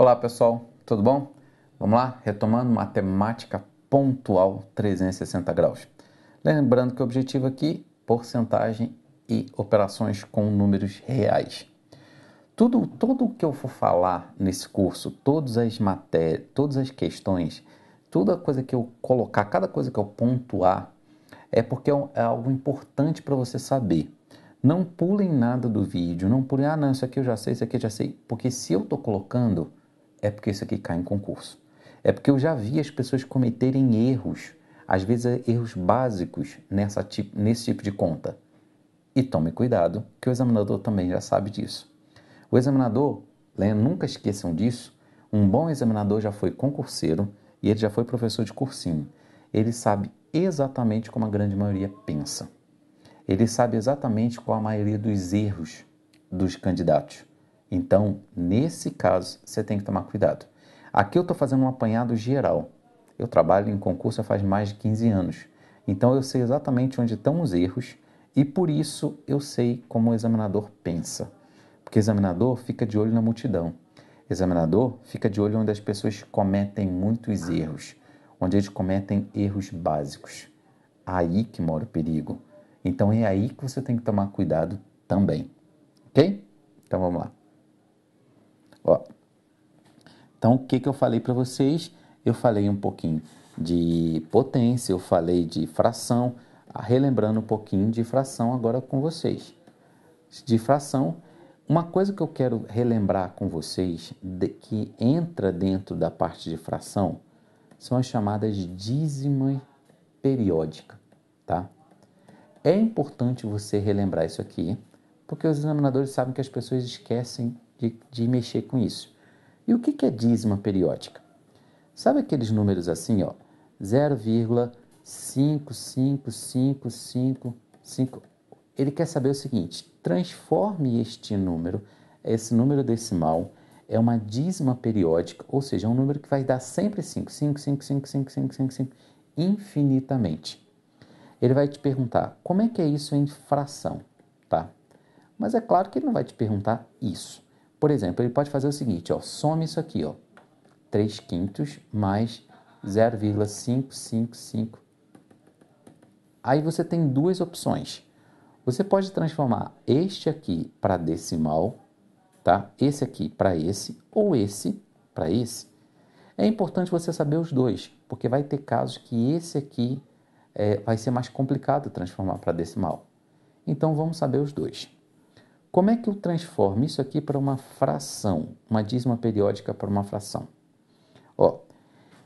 Olá pessoal, tudo bom? Vamos lá, retomando matemática pontual 360 graus. Lembrando que o objetivo aqui, porcentagem e operações com números reais. Tudo, tudo o que eu for falar nesse curso, todas as matérias, todas as questões, toda coisa que eu colocar, cada coisa que eu pontuar, é porque é, é algo importante para você saber. Não pulem nada do vídeo, não pulem, ah não, isso aqui eu já sei, isso aqui eu já sei, porque se eu estou colocando, é porque isso aqui cai em concurso. É porque eu já vi as pessoas cometerem erros, às vezes é, erros básicos nessa, nesse tipo de conta. E tome cuidado, que o examinador também já sabe disso. O examinador, né, nunca esqueçam disso, um bom examinador já foi concurseiro e ele já foi professor de cursinho. Ele sabe exatamente como a grande maioria pensa. Ele sabe exatamente qual a maioria dos erros dos candidatos. Então, nesse caso, você tem que tomar cuidado. Aqui eu estou fazendo um apanhado geral. Eu trabalho em concurso faz mais de 15 anos. Então, eu sei exatamente onde estão os erros e por isso eu sei como o examinador pensa. Porque o examinador fica de olho na multidão. O examinador fica de olho onde as pessoas cometem muitos erros, onde eles cometem erros básicos. Aí que mora o perigo. Então é aí que você tem que tomar cuidado também. Ok? Então vamos lá. Ó, então, o que, que eu falei para vocês? Eu falei um pouquinho de potência, eu falei de fração, ah, relembrando um pouquinho de fração agora com vocês. De fração, uma coisa que eu quero relembrar com vocês, de, que entra dentro da parte de fração, são as chamadas dízima periódica, tá? É importante você relembrar isso aqui, porque os examinadores sabem que as pessoas esquecem de, de mexer com isso. E o que, é dízima periódica? Sabe aqueles números assim, ó? 0,55555. Ele quer saber o seguinte: transforme este número, esse número decimal, é uma dízima periódica, ou seja, é um número que vai dar sempre 5, 5, 5, 5, 5, 5, 5, 5, infinitamente. Ele vai te perguntar como é que é isso em fração, tá? Mas é claro que ele não vai te perguntar isso. Por exemplo, ele pode fazer o seguinte, ó, some isso aqui, ó, 3 quintos mais 0,555. Aí você tem duas opções. Você pode transformar este aqui para decimal, tá? Esse aqui para esse ou esse para esse. É importante você saber os dois, porque vai ter casos que esse aqui é, vai ser mais complicado transformar para decimal. Então vamos saber os dois. Como é que eu transformo isso aqui para uma fração, uma dízima periódica para uma fração? Ó,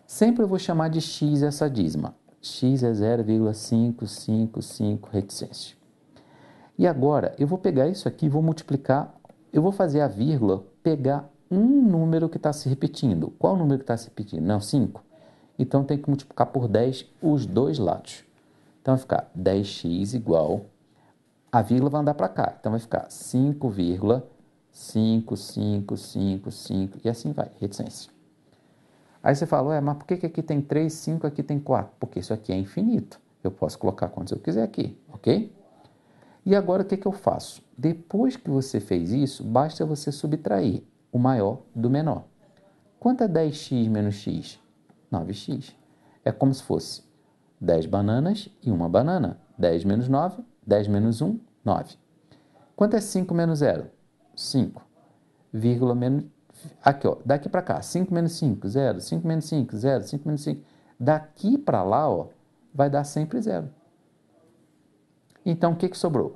sempre eu vou chamar de x essa dízima. x é 0,555 reticência. E agora eu vou pegar isso aqui, vou multiplicar, eu vou fazer a vírgula pegar um número que está se repetindo. Qual o número que está se repetindo? Não, 5. Então tem que multiplicar por 10 os dois lados. Então vai ficar 10x igual a vírgula vai andar para cá. Então vai ficar 5,5555 e assim vai, reticência. Aí você fala, é, mas por que, que aqui tem 3, 5, aqui tem 4? Porque isso aqui é infinito. Eu posso colocar quantos eu quiser aqui, ok? E agora o que, que eu faço? Depois que você fez isso, basta você subtrair o maior do menor. Quanto é 10x menos x? 9x. É como se fosse 10 bananas e uma banana. 10 menos 9, 10 menos 1, 9. Quanto é 5 menos 0? 5, vírgula menos... Aqui, ó, daqui para cá, 5 menos 5, 0, 5 menos 5, 0, 5 menos 5. Daqui para lá, ó, vai dar sempre 0. Então, o que, que sobrou?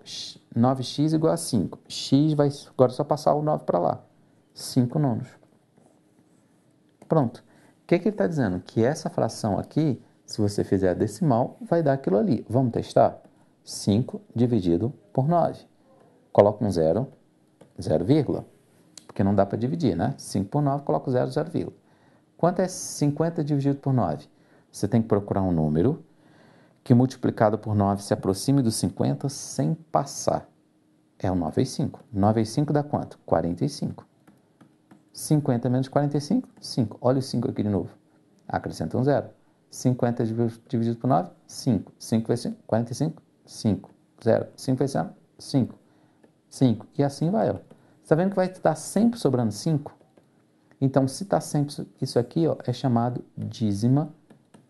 9x igual a 5. x vai agora é só passar o 9 para lá. 5 nonos. Pronto. O que, que ele está dizendo? Que essa fração aqui, se você fizer a decimal, vai dar aquilo ali. Vamos testar? 5 dividido por 9. Coloco um zero, zero vírgula, porque não dá para dividir, né? 5 por 9, coloco zero, zero vírgula. Quanto é 50 dividido por 9? Você tem que procurar um número que multiplicado por 9 se aproxime dos 50 sem passar. É o 9 vezes 5. 9 vezes 5 dá quanto? 45. 50 é menos 45, 5. Olha o 5 aqui de novo. Acrescenta um zero. 50 dividido por 9, 5. 5 vezes 5, 45, 5, 0, 5 esse ano, 5, 5, e assim vai. Ó. Você está vendo que vai estar sempre sobrando 5? Então, se está sempre isso aqui, ó, é chamado dízima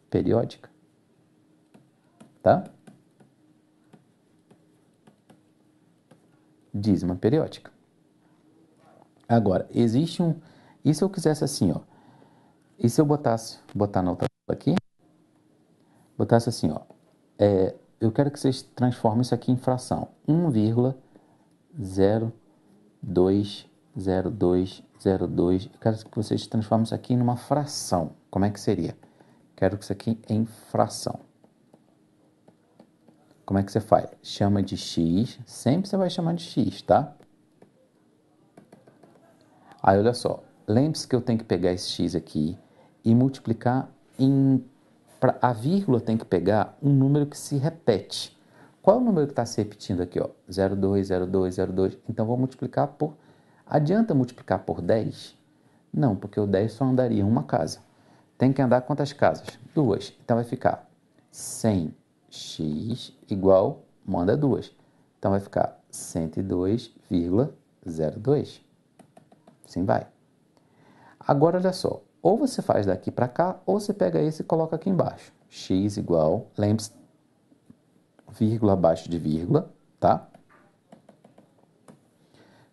periódica. Tá? Dízima periódica. Agora, existe um. E se eu quisesse assim, ó? E se eu botasse, botar na outra aqui, botasse assim, ó, é, eu quero que vocês transformem isso aqui em fração. 1,020202. Eu quero que vocês transformem isso aqui em uma fração. Como é que seria? Quero que isso aqui em fração. Como é que você faz? Chama de x, sempre você vai chamar de x, tá? Aí olha só, lembre-se que eu tenho que pegar esse x aqui e multiplicar em Pra, a vírgula tem que pegar um número que se repete. Qual é o número que está se repetindo aqui? Ó? 02, 02, 02. Então, vou multiplicar por... Adianta multiplicar por 10? Não, porque o 10 só andaria uma casa. Tem que andar quantas casas? Duas. Então, vai ficar 100x igual... Manda duas. Então, vai ficar 102,02. Assim vai. Agora, olha só. Ou você faz daqui para cá, ou você pega esse e coloca aqui embaixo. x igual, lembre-se, vírgula abaixo de vírgula, tá?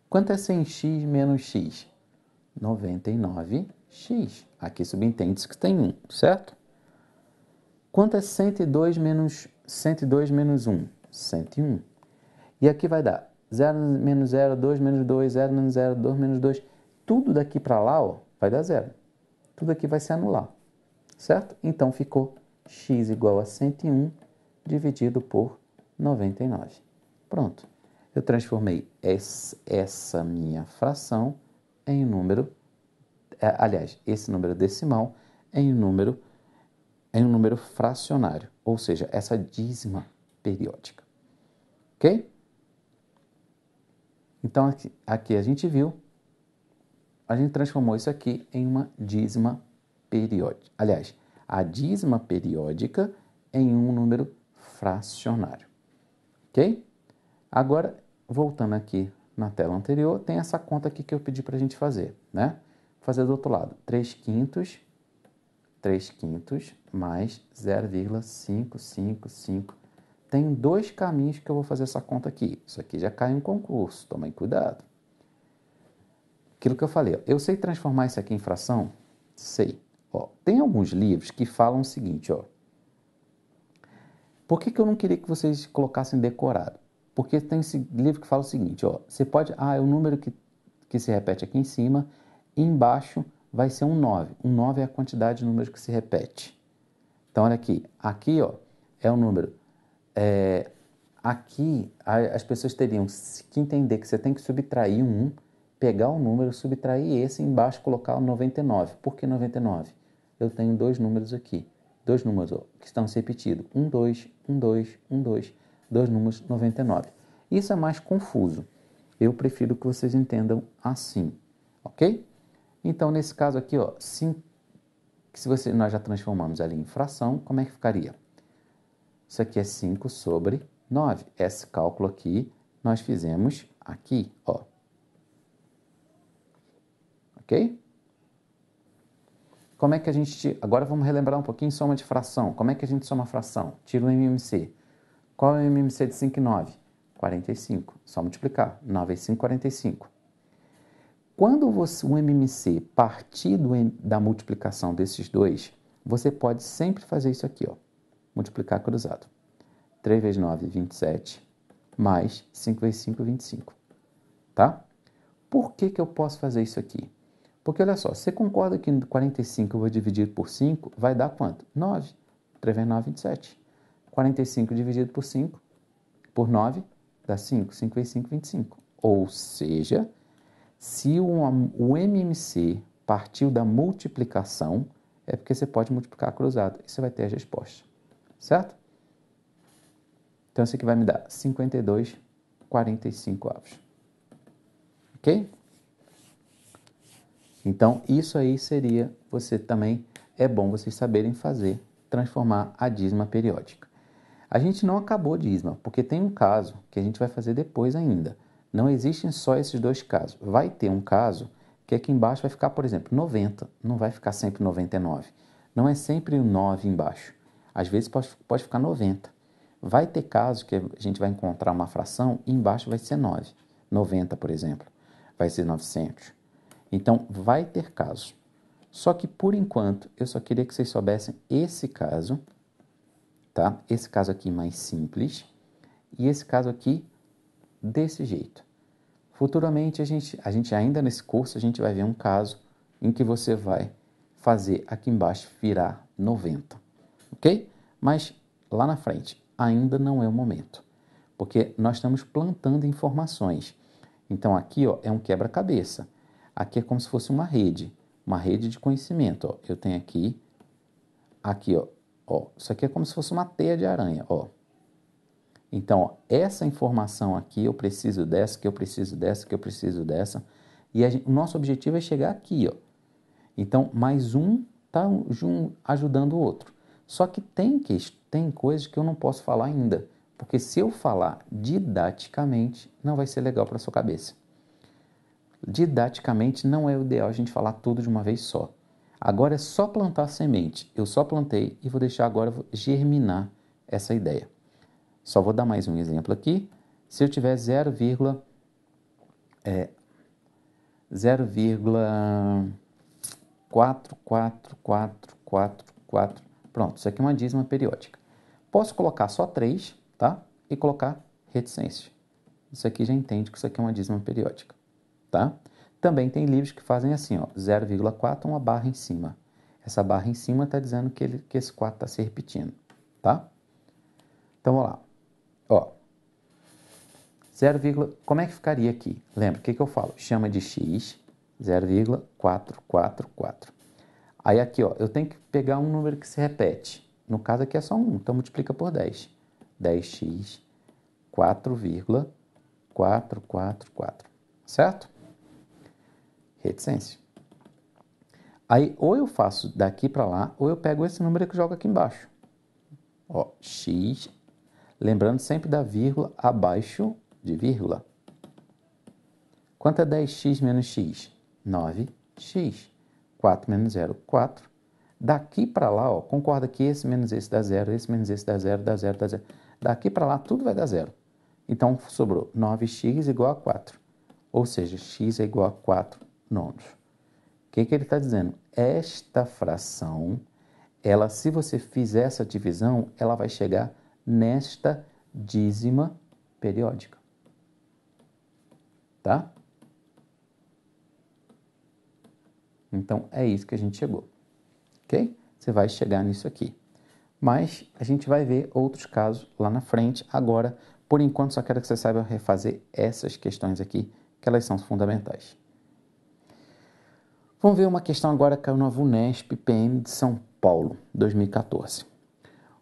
Quanto é 100x menos x? 99x. Aqui subentende-se que tem 1, certo? Quanto é 102 menos, 102 menos 1? 101. E aqui vai dar 0 menos 0, 2 menos 2, 0 menos 0, 2 menos 2. Tudo daqui para lá ó, vai dar zero tudo aqui vai se anular, certo? Então ficou x igual a 101 dividido por 99. Pronto. Eu transformei essa minha fração em número, é, aliás, esse número decimal em número em um número fracionário, ou seja, essa dízima periódica. Ok? Então aqui, aqui a gente viu a gente transformou isso aqui em uma dízima periódica. Aliás, a dízima periódica em um número fracionário. Ok? Agora, voltando aqui na tela anterior, tem essa conta aqui que eu pedi para a gente fazer, né? Fazer do outro lado. 3 quintos, 3 quintos mais 0,555. Tem dois caminhos que eu vou fazer essa conta aqui. Isso aqui já cai em concurso, tomem cuidado. Aquilo que eu falei, ó, eu sei transformar isso aqui em fração? Sei. Ó, tem alguns livros que falam o seguinte, ó. Por que, que eu não queria que vocês colocassem decorado? Porque tem esse livro que fala o seguinte, ó. Você pode... Ah, é o número que, que se repete aqui em cima. Embaixo vai ser um 9. Um 9 é a quantidade de números que se repete. Então, olha aqui. Aqui, ó, é o número... É, aqui, a, as pessoas teriam que entender que você tem que subtrair um 1 pegar um número, subtrair esse embaixo colocar o 99. Por que 99? Eu tenho dois números aqui, dois números que estão se repetindo. 1, 2, 1, 2, 1, 2, dois números 99. Isso é mais confuso. Eu prefiro que vocês entendam assim, ok? Então, nesse caso aqui, ó, sim, se você, nós já transformamos ali em fração, como é que ficaria? Isso aqui é 5 sobre 9. Esse cálculo aqui nós fizemos aqui, ó, ok? Como é que a gente. Agora vamos relembrar um pouquinho soma de fração. Como é que a gente soma a fração? Tira o MMC. Qual é o MMC de 5 e 9? 45. Só multiplicar. 9 vezes 5, 45. Quando você, o MMC partir do, da multiplicação desses dois, você pode sempre fazer isso aqui, ó. Multiplicar cruzado. 3 vezes 9, 27. Mais 5 vezes 5, 25. Tá? Por que, que eu posso fazer isso aqui? Porque olha só, você concorda que 45 eu vou dividir por 5 vai dar quanto? 9. 3 vezes 9, 27. 45 dividido por 5, por 9, dá 5. 5 vezes 5, 25. Ou seja, se o MMC partiu da multiplicação, é porque você pode multiplicar cruzado e você vai ter a resposta, certo? Então, isso aqui vai me dar 52, 45 avos. Ok? Então, isso aí seria você também é bom vocês saberem fazer, transformar a dízima periódica. A gente não acabou dízima, porque tem um caso que a gente vai fazer depois ainda. Não existem só esses dois casos. Vai ter um caso que aqui embaixo vai ficar, por exemplo, 90, não vai ficar sempre 99. Não é sempre o 9 embaixo. Às vezes pode, pode ficar 90. Vai ter casos que a gente vai encontrar uma fração e embaixo vai ser 9. 90, por exemplo, vai ser 900. Então, vai ter caso. Só que por enquanto, eu só queria que vocês soubessem esse caso, tá? Esse caso aqui mais simples e esse caso aqui desse jeito. Futuramente a gente, a gente ainda nesse curso a gente vai ver um caso em que você vai fazer aqui embaixo virar 90, ok? Mas lá na frente ainda não é o momento, porque nós estamos plantando informações. Então aqui ó, é um quebra-cabeça. Aqui é como se fosse uma rede, uma rede de conhecimento. Ó. Eu tenho aqui, aqui, ó, ó, isso aqui é como se fosse uma teia de aranha, ó. Então, ó, essa informação aqui, eu preciso dessa, que eu preciso dessa, que eu preciso dessa. E gente, o nosso objetivo é chegar aqui, ó. Então, mais um está ajudando o outro. Só que tem, que tem coisas que eu não posso falar ainda, porque se eu falar didaticamente, não vai ser legal para sua cabeça didaticamente não é o ideal a gente falar tudo de uma vez só. Agora é só plantar semente. Eu só plantei e vou deixar agora germinar essa ideia. Só vou dar mais um exemplo aqui. Se eu tiver 0, é, 0,44444, pronto, isso aqui é uma dízima periódica. Posso colocar só 3, tá? E colocar reticência. Isso aqui já entende que isso aqui é uma dízima periódica tá? Também tem livros que fazem assim, ó, 0,4, uma barra em cima. Essa barra em cima está dizendo que, ele, que esse 4 está se repetindo, tá? Então, vamos lá. Ó, 0, como é que ficaria aqui? Lembra, o que, que eu falo? Chama de x, 0,444. Aí aqui, ó, eu tenho que pegar um número que se repete. No caso aqui é só 1, então multiplica por 10. 10x, 4,444, certo? reticência. Aí, ou eu faço daqui para lá, ou eu pego esse número que jogo aqui embaixo. Ó, x, lembrando sempre da vírgula abaixo de vírgula. Quanto é 10x menos x? 9x. 4 menos 0, 4. Daqui para lá, ó, concorda que esse menos esse dá zero, esse menos esse dá zero, dá zero, dá zero. Daqui para lá, tudo vai dar zero. Então, sobrou 9x igual a 4. Ou seja, x é igual a 4 nonos. O que, que ele está dizendo? Esta fração, ela, se você fizer essa divisão, ela vai chegar nesta dízima periódica. Tá? Então, é isso que a gente chegou. Ok? Você vai chegar nisso aqui. Mas a gente vai ver outros casos lá na frente. Agora, por enquanto, só quero que você saiba refazer essas questões aqui, que elas são fundamentais. Vamos ver uma questão agora que é o novo VUNESP PM de São Paulo, 2014.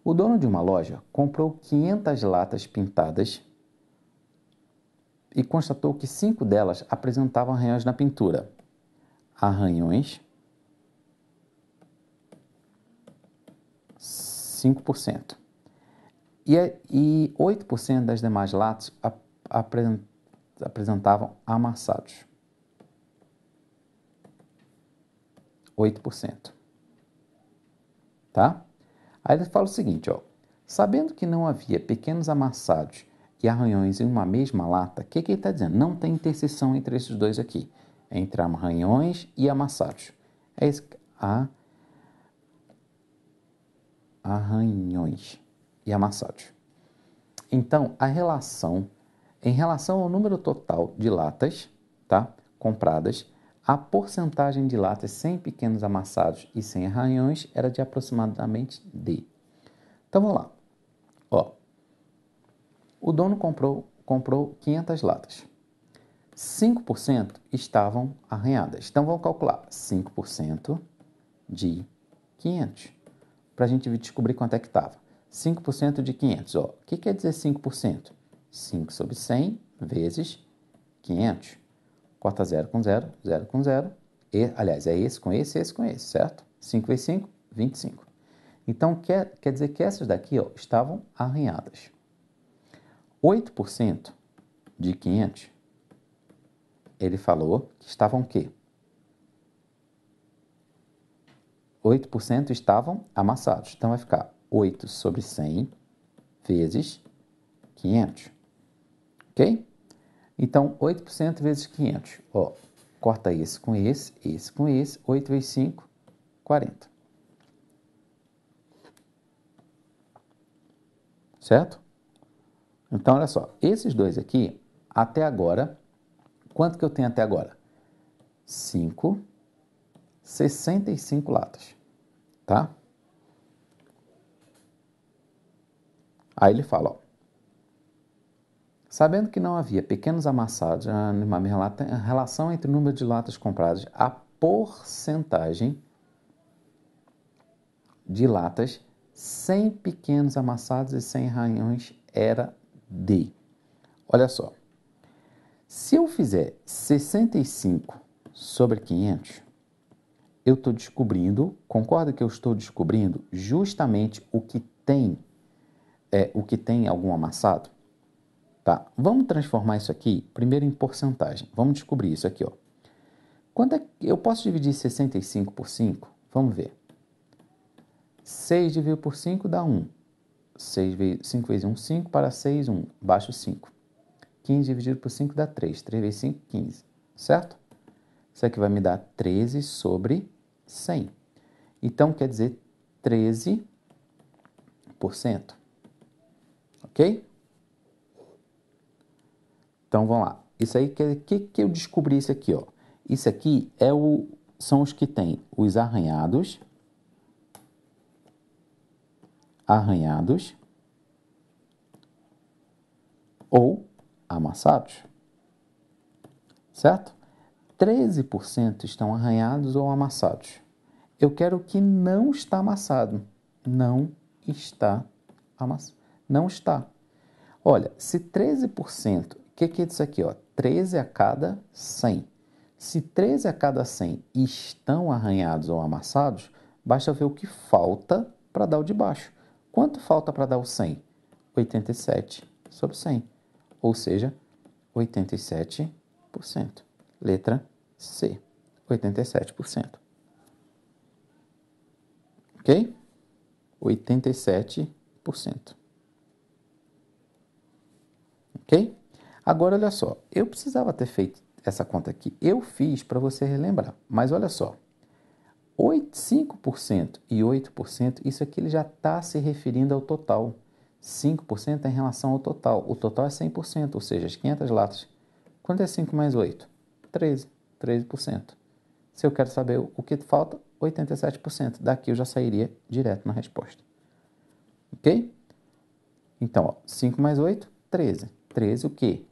O dono de uma loja comprou 500 latas pintadas e constatou que cinco delas apresentavam arranhões na pintura. Arranhões 5%. E, é, e 8% das demais latas apresentavam amassados. 8%. Tá? Aí ele fala o seguinte, ó. Sabendo que não havia pequenos amassados e arranhões em uma mesma lata, o que, que ele está dizendo? Não tem interseção entre esses dois aqui, entre arranhões e amassados. É isso, a arranhões e amassados. Então, a relação em relação ao número total de latas, tá, compradas, a porcentagem de latas sem pequenos amassados e sem arranhões era de aproximadamente D. Então vamos lá. Ó, o dono comprou, comprou 500 latas. 5% estavam arranhadas. Então vamos calcular 5% de 500 para a gente descobrir quanto é que estava. 5% de 500, O que quer dizer 5%? 5 sobre 100 vezes 500. Corta 0 com 0, 0 com 0. E, aliás, é esse com esse, esse com esse, certo? 5 vezes 5, 25. Então, quer, quer dizer que essas daqui ó, estavam arranhadas. 8% de 500, ele falou que estavam o quê? 8% estavam amassados. Então, vai ficar 8 sobre 100 vezes 500. Ok? Então, 8% vezes 500. Ó, corta esse com esse, esse com esse. 8 vezes 5, 40. Certo? Então, olha só. Esses dois aqui, até agora, quanto que eu tenho até agora? 5, 65 latas. Tá? Aí ele fala, ó, Sabendo que não havia pequenos amassados a relação entre o número de latas compradas, a porcentagem de latas sem pequenos amassados e sem ranhões era D. Olha só, se eu fizer 65 sobre 500, eu estou descobrindo, concorda que eu estou descobrindo justamente o que tem, é, o que tem algum amassado? Tá? Vamos transformar isso aqui primeiro em porcentagem. Vamos descobrir isso aqui. Ó. Quanto é eu posso dividir 65 por 5? Vamos ver. 6 dividido por 5 dá 1. 6 vezes, 5 vezes 1, 5 para 6, 1. Baixo 5. 15 dividido por 5 dá 3. 3 vezes 5, 15. Certo? Isso aqui vai me dar 13 sobre 100. Então, quer dizer 13%. Ok? Ok? Então vamos lá. Isso aí que que, que eu descobri isso aqui, ó. Isso aqui é o são os que tem os arranhados, arranhados ou amassados. Certo? 13% estão arranhados ou amassados. Eu quero que não está amassado. Não está amassado. Não está. Olha, se 13% o que, que é isso aqui? Ó? 13 a cada 100. Se 13 a cada 100 estão arranhados ou amassados, basta ver o que falta para dar o de baixo. Quanto falta para dar o 100? 87 sobre 100, ou seja, 87%. Letra C, 87%. Ok? 87%. Ok? Agora, olha só, eu precisava ter feito essa conta aqui. Eu fiz para você relembrar, mas olha só. 8, 5% e 8%, isso aqui ele já está se referindo ao total. 5% é em relação ao total. O total é 100%, ou seja, as 500 latas. Quanto é 5 mais 8? 13, 13%. Se eu quero saber o que falta, 87%. Daqui eu já sairia direto na resposta. Ok? Então, ó, 5 mais 8, 13. 13 o quê?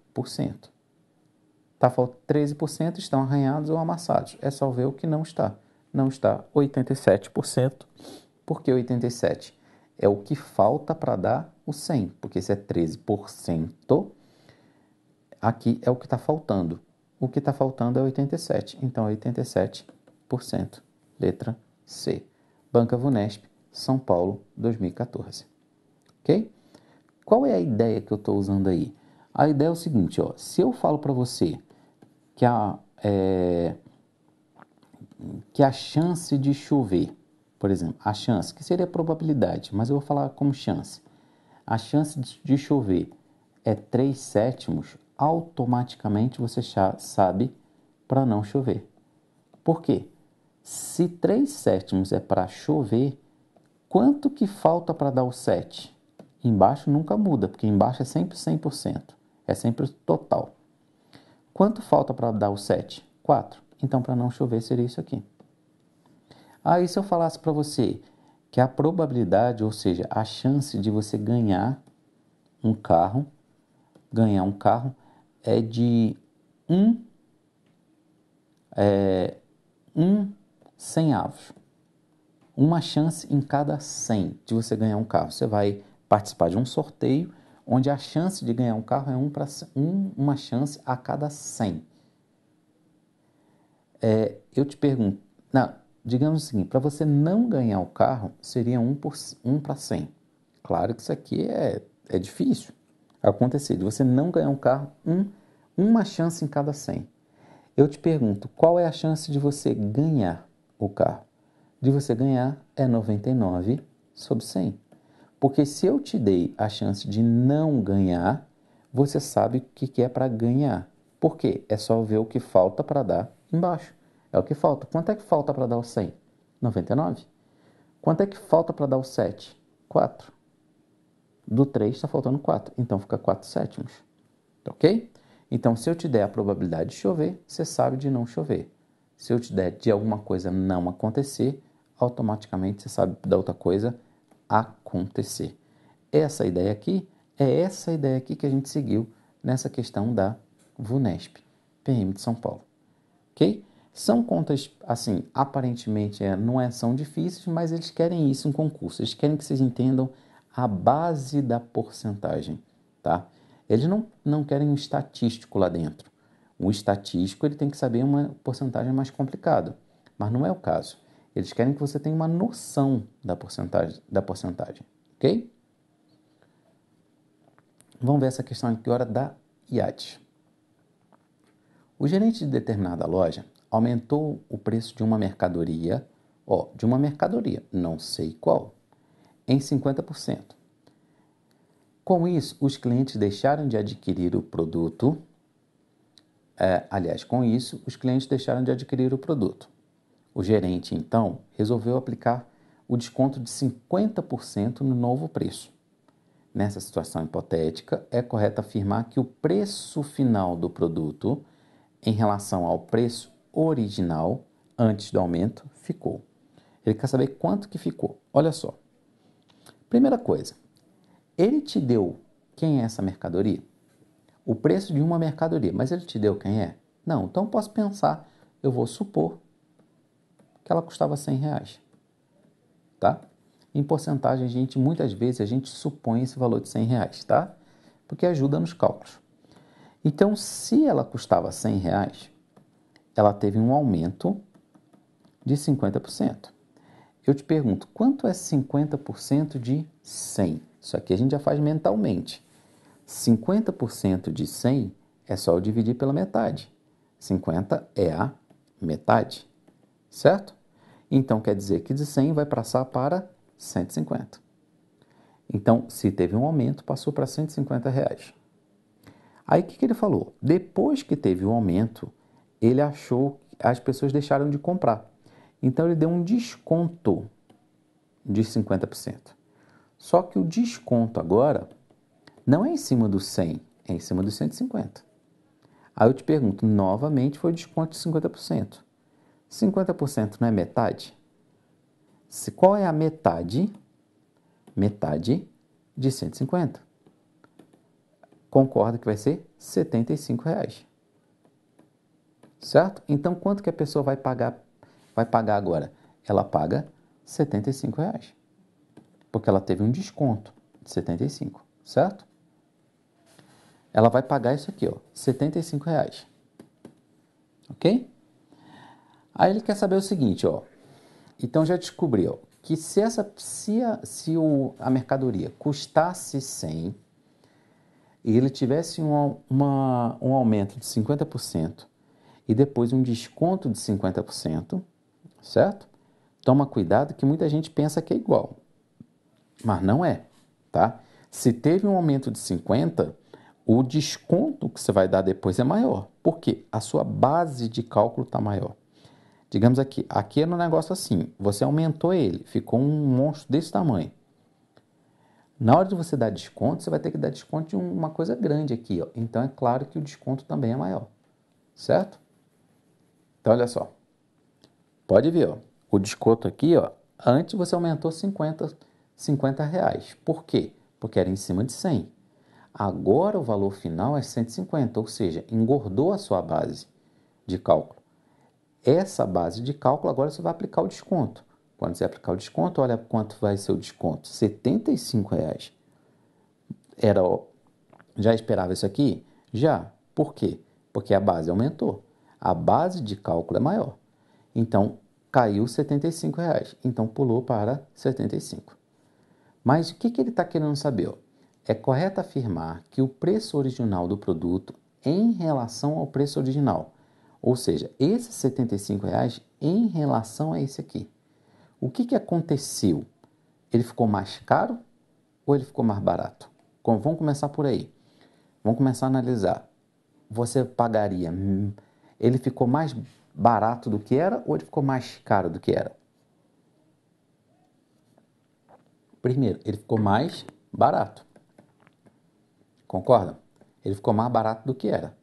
Tá faltando 13% estão arranhados ou amassados. É só ver o que não está. Não está 87%, porque 87 é o que falta para dar o 100, porque se é 13%, aqui é o que está faltando. O que está faltando é 87, então 87%. Letra C. Banca Vunesp, São Paulo, 2014. Ok? Qual é a ideia que eu estou usando aí? A ideia é o seguinte, ó, se eu falo para você que a, é, que a chance de chover, por exemplo, a chance, que seria a probabilidade, mas eu vou falar como chance, a chance de chover é 3 sétimos, automaticamente você já sabe para não chover. Por quê? Se 3 sétimos é para chover, quanto que falta para dar o 7? Embaixo nunca muda, porque embaixo é sempre 100%. É sempre o total. Quanto falta para dar o 7? 4. Então, para não chover, seria isso aqui. Aí, ah, se eu falasse para você que a probabilidade, ou seja, a chance de você ganhar um carro, ganhar um carro, é de 1 é, um centavos. Uma chance em cada 100 de você ganhar um carro. Você vai participar de um sorteio onde a chance de ganhar um carro é um para um, uma chance a cada 100. É, eu te pergunto, não, digamos o seguinte, para você não ganhar o carro, seria 1 para um para 100. Claro que isso aqui é, é difícil acontecer, de você não ganhar um carro, um, uma chance em cada 100. Eu te pergunto, qual é a chance de você ganhar o carro? De você ganhar é 99 sobre 100. Porque se eu te dei a chance de não ganhar, você sabe o que é para ganhar. Por quê? É só ver o que falta para dar embaixo. É o que falta. Quanto é que falta para dar o 100? 99. Quanto é que falta para dar o 7? 4. Do 3 está faltando 4, então fica 4 sétimos. Tá ok? Então, se eu te der a probabilidade de chover, você sabe de não chover. Se eu te der de alguma coisa não acontecer, automaticamente você sabe da outra coisa acontecer. Essa ideia aqui é essa ideia aqui que a gente seguiu nessa questão da VUNESP, PM de São Paulo. Ok? São contas, assim, aparentemente é, não é, são difíceis, mas eles querem isso em concurso. Eles querem que vocês entendam a base da porcentagem, tá? Eles não, não querem um estatístico lá dentro. Um estatístico ele tem que saber uma porcentagem mais complicada, mas não é o caso. Eles querem que você tenha uma noção da porcentagem, da porcentagem, ok? Vamos ver essa questão aqui agora da IAT. O gerente de determinada loja aumentou o preço de uma mercadoria, ó, de uma mercadoria, não sei qual, em 50%. Com isso, os clientes deixaram de adquirir o produto. É, aliás, com isso, os clientes deixaram de adquirir o produto. O gerente, então, resolveu aplicar o desconto de 50% no novo preço. Nessa situação hipotética, é correto afirmar que o preço final do produto, em relação ao preço original antes do aumento, ficou. Ele quer saber quanto que ficou. Olha só. Primeira coisa, ele te deu quem é essa mercadoria? O preço de uma mercadoria, mas ele te deu quem é? Não, então posso pensar, eu vou supor que ela custava 100 reais. Tá? Em porcentagem, a gente, muitas vezes, a gente supõe esse valor de 100 reais, tá? Porque ajuda nos cálculos. Então, se ela custava 100 reais, ela teve um aumento de 50%. Eu te pergunto, quanto é 50% de 100? Isso aqui a gente já faz mentalmente. 50% de 100 é só eu dividir pela metade. 50 é a metade certo? Então quer dizer que de 100 vai passar para 150. Então, se teve um aumento, passou para 150 reais. Aí o que, que ele falou? Depois que teve o um aumento, ele achou que as pessoas deixaram de comprar. Então ele deu um desconto de 50%. Só que o desconto agora não é em cima do 100, é em cima dos 150. Aí eu te pergunto, novamente foi desconto de 50%. 50% não é metade? Se, qual é a metade? Metade de 150. Concorda que vai ser 75 reais. Certo? Então, quanto que a pessoa vai pagar, vai pagar agora? Ela paga 75 reais. Porque ela teve um desconto de 75, certo? Ela vai pagar isso aqui, ó, 75 reais. Ok? Aí ele quer saber o seguinte, ó. Então já descobriu que se essa se a, se o, a mercadoria custasse 100 e ele tivesse um, uma, um aumento de 50% e depois um desconto de 50%, certo? Toma cuidado que muita gente pensa que é igual, mas não é, tá? Se teve um aumento de 50, o desconto que você vai dar depois é maior. Por quê? A sua base de cálculo está maior. Digamos aqui, aqui é um negócio assim, você aumentou ele, ficou um monstro desse tamanho. Na hora de você dar desconto, você vai ter que dar desconto de uma coisa grande aqui. Ó. Então é claro que o desconto também é maior, certo? Então olha só, pode ver, ó. o desconto aqui, ó, antes você aumentou 50, 50 reais. Por quê? Porque era em cima de 100. Agora o valor final é 150, ou seja, engordou a sua base de cálculo. Essa base de cálculo agora você vai aplicar o desconto. Quando você aplicar o desconto, olha quanto vai ser o desconto: R$ 75,00. Era, já esperava isso aqui? Já. Por quê? Porque a base aumentou. A base de cálculo é maior. Então, caiu R$ reais. Então, pulou para R$ 75. Mas o que, que ele está querendo saber? É correto afirmar que o preço original do produto em relação ao preço original ou seja, esses 75 reais em relação a esse aqui. O que, que aconteceu? Ele ficou mais caro ou ele ficou mais barato? vamos começar por aí. Vamos começar a analisar. Você pagaria. Ele ficou mais barato do que era ou ele ficou mais caro do que era? Primeiro, ele ficou mais barato. Concorda? Ele ficou mais barato do que era.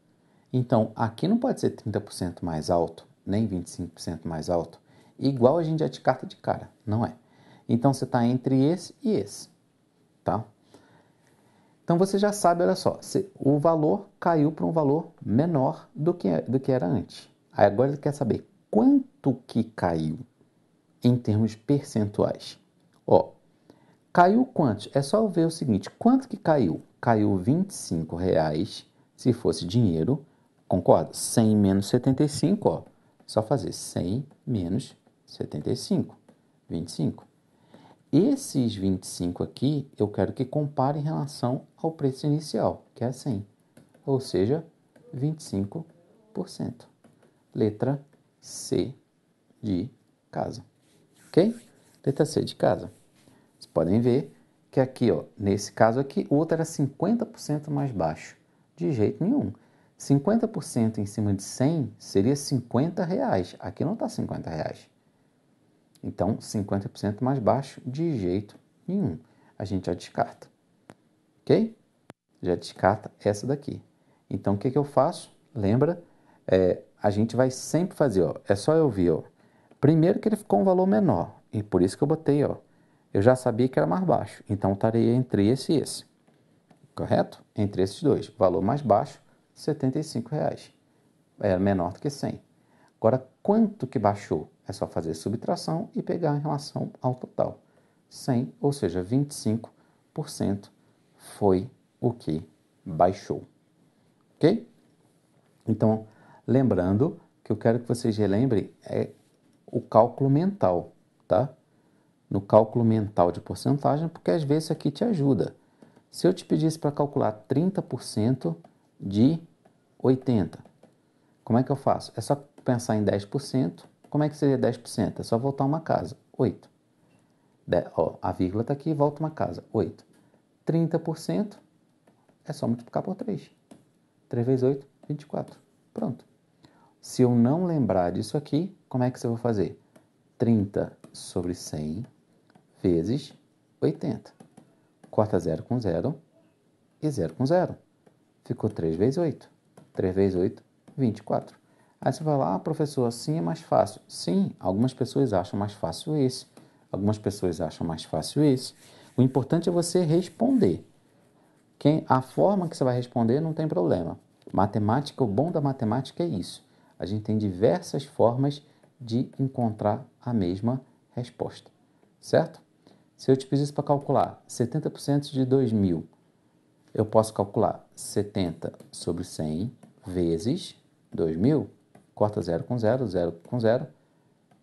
Então, aqui não pode ser 30% mais alto, nem 25% mais alto, igual a gente já te carta de cara, não é? Então, você está entre esse e esse, tá? Então, você já sabe, olha só, o valor caiu para um valor menor do que, do que era antes. Aí, agora ele quer saber quanto que caiu em termos percentuais. Ó, caiu quanto? É só ver o seguinte, quanto que caiu? Caiu R$ reais, se fosse dinheiro, Concorda? 100 menos 75, ó. Só fazer 100 menos 75, 25. Esses 25 aqui, eu quero que compare em relação ao preço inicial, que é 100. Ou seja, 25%. Letra C de casa. Ok? Letra C de casa. Vocês podem ver que aqui, ó, nesse caso aqui, o outro era 50% mais baixo. De jeito nenhum. 50% em cima de 100 seria 50 reais. Aqui não está 50 reais. Então, 50% mais baixo, de jeito nenhum. A gente já descarta. Ok? Já descarta essa daqui. Então, o que, que eu faço? Lembra? É, a gente vai sempre fazer, ó. É só eu ver, ó. Primeiro que ele ficou um valor menor. E por isso que eu botei, ó. Eu já sabia que era mais baixo. Então, estaria entre esse e esse. Correto? Entre esses dois. Valor mais baixo 75 reais. Era menor do que 100. Agora, quanto que baixou? É só fazer subtração e pegar em relação ao total. 100, ou seja, 25% foi o que baixou. Ok? Então, lembrando que eu quero que vocês relembrem é o cálculo mental, tá? No cálculo mental de porcentagem, porque às vezes isso aqui te ajuda. Se eu te pedisse para calcular 30% de 80. Como é que eu faço? É só pensar em 10%. Como é que seria 10%? É só voltar uma casa, 8. De, ó, a vírgula está aqui, volta uma casa, 8. 30% é só multiplicar por 3. 3 vezes 8, 24. Pronto. Se eu não lembrar disso aqui, como é que eu vou fazer? 30 sobre 100 vezes 80. Corta 0 com 0 e 0 com 0. Ficou 3 vezes 8. 3 vezes 8, 24. Aí você vai lá, ah, professor, assim é mais fácil. Sim, algumas pessoas acham mais fácil esse, algumas pessoas acham mais fácil esse. O importante é você responder. Quem, a forma que você vai responder não tem problema. Matemática, o bom da matemática é isso. A gente tem diversas formas de encontrar a mesma resposta, certo? Se eu te pedisse para calcular 70% de 2.000, eu posso calcular 70 sobre 100 vezes 2.000, corta 0 com 0, 0 com 0,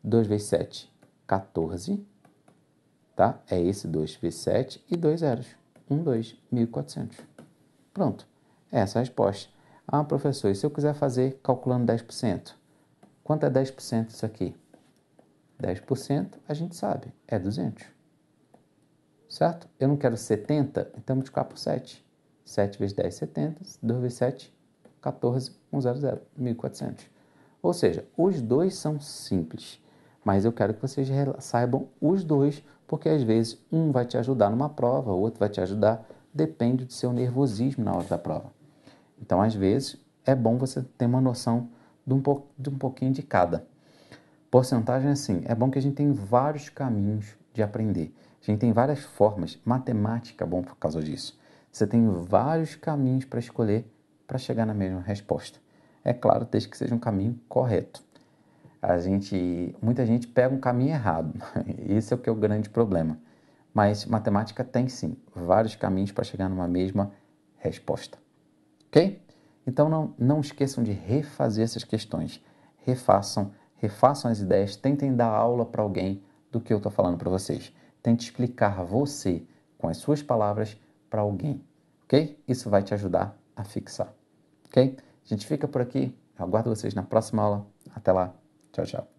2 vezes 7, 14, tá? É esse 2 vezes 7 e dois zeros, 1, 2, 1.400. Pronto, é essa é a resposta. Ah, professor, e se eu quiser fazer calculando 10%? Quanto é 10% isso aqui? 10% a gente sabe, é 200. Certo? Eu não quero 70, então multiplicar por 7. 7 vezes 10, 70. 2 vezes 7, 14,100, Ou seja, os dois são simples, mas eu quero que vocês saibam os dois, porque às vezes um vai te ajudar numa prova, o outro vai te ajudar, depende do seu nervosismo na hora da prova. Então, às vezes, é bom você ter uma noção de um, po de um pouquinho de cada. Porcentagem assim, é bom que a gente tem vários caminhos de aprender. A gente tem várias formas, matemática é bom por causa disso. Você tem vários caminhos para escolher para chegar na mesma resposta. É claro, desde que seja um caminho correto. A gente, muita gente pega um caminho errado. Esse é o que é o grande problema. Mas matemática tem sim vários caminhos para chegar numa mesma resposta. OK? Então não, não esqueçam de refazer essas questões. Refaçam, refaçam as ideias, tentem dar aula para alguém do que eu estou falando para vocês. Tente explicar você, com as suas palavras, para alguém. Ok? Isso vai te ajudar a fixar ok? A gente fica por aqui. Eu aguardo vocês na próxima aula. Até lá. Tchau, tchau.